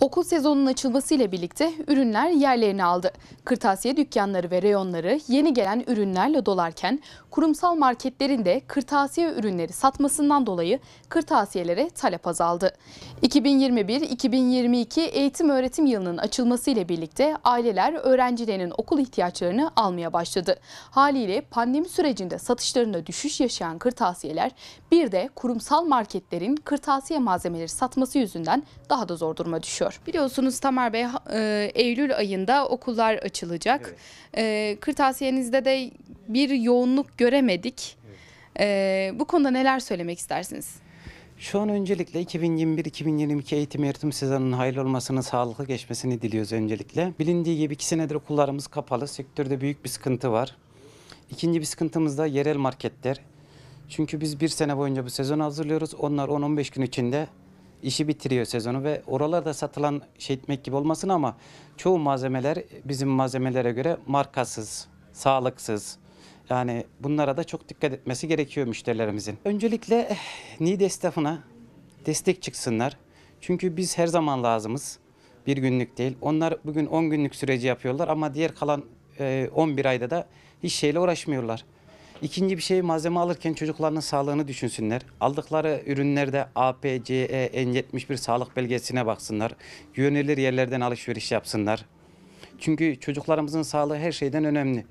Okul sezonunun açılmasıyla birlikte ürünler yerlerini aldı. Kırtasiye dükkanları ve reyonları yeni gelen ürünlerle dolarken kurumsal marketlerin de kırtasiye ürünleri satmasından dolayı kırtasiyelere talep azaldı. 2021-2022 eğitim öğretim yılının açılmasıyla birlikte aileler öğrencilerinin okul ihtiyaçlarını almaya başladı. Haliyle pandemi sürecinde satışlarında düşüş yaşayan kırtasiyeler bir de kurumsal marketlerin kırtasiye malzemeleri satması yüzünden daha da zor duruma düşüyor yapılıyor. Biliyorsunuz Tamer Bey e, Eylül ayında okullar açılacak. Evet. E, kırtasiyenizde de bir yoğunluk göremedik. Evet. E, bu konuda neler söylemek istersiniz? Şu an öncelikle 2021-2022 eğitim öğretim sezonunun hayırlı olmasını, sağlıklı geçmesini diliyoruz öncelikle. Bilindiği gibi iki senedir okullarımız kapalı. Sektörde büyük bir sıkıntı var. İkinci bir sıkıntımız da yerel marketler. Çünkü biz bir sene boyunca bu sezon hazırlıyoruz. Onlar 10-15 gün içinde işi bitiriyor sezonu ve oralarda satılan şey etmek gibi olmasın ama çoğu malzemeler bizim malzemelere göre markasız, sağlıksız. Yani bunlara da çok dikkat etmesi gerekiyor müşterilerimizin. Öncelikle eh, Nide esnafına destek çıksınlar. Çünkü biz her zaman lazımız. Bir günlük değil. Onlar bugün 10 günlük süreci yapıyorlar ama diğer kalan 11 eh, ayda da hiç şeyle uğraşmıyorlar. İkinci bir şey malzeme alırken çocuklarının sağlığını düşünsünler. Aldıkları ürünlerde APCE N71 sağlık belgesine baksınlar. Güvenilir yerlerden alışveriş yapsınlar. Çünkü çocuklarımızın sağlığı her şeyden önemli.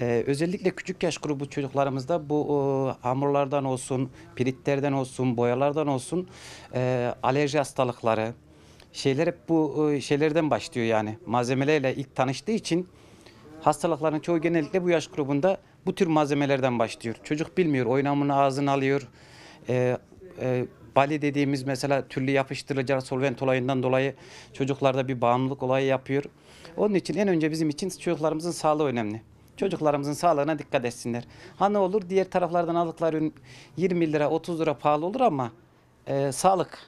Ee, özellikle küçük yaş grubu çocuklarımızda bu e, hamurlardan olsun, piritlerden olsun, boyalardan olsun e, alerji hastalıkları şeyler hep bu e, şeylerden başlıyor yani. Malzemelerle ilk tanıştığı için Hastalıkların çoğu genellikle bu yaş grubunda bu tür malzemelerden başlıyor. Çocuk bilmiyor, oynamını ağzına alıyor. E, e, bali dediğimiz mesela türlü yapıştırıcı solvent olayından dolayı çocuklarda bir bağımlılık olayı yapıyor. Onun için en önce bizim için çocuklarımızın sağlığı önemli. Çocuklarımızın sağlığına dikkat etsinler. Ha ne olur diğer taraflardan aldıkları 20 lira 30 lira pahalı olur ama e, sağlık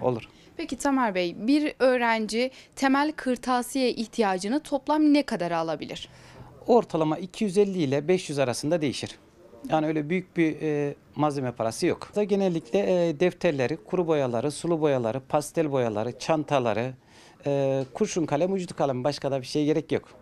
olur. Peki Tamer Bey bir öğrenci temel kırtasiye ihtiyacını toplam ne kadar alabilir? Ortalama 250 ile 500 arasında değişir. Yani öyle büyük bir e, malzeme parası yok. Da genellikle e, defterleri, kuru boyaları, sulu boyaları, pastel boyaları, çantaları, e, kurşun kalem, ucuz kalem başka da bir şey gerek yok.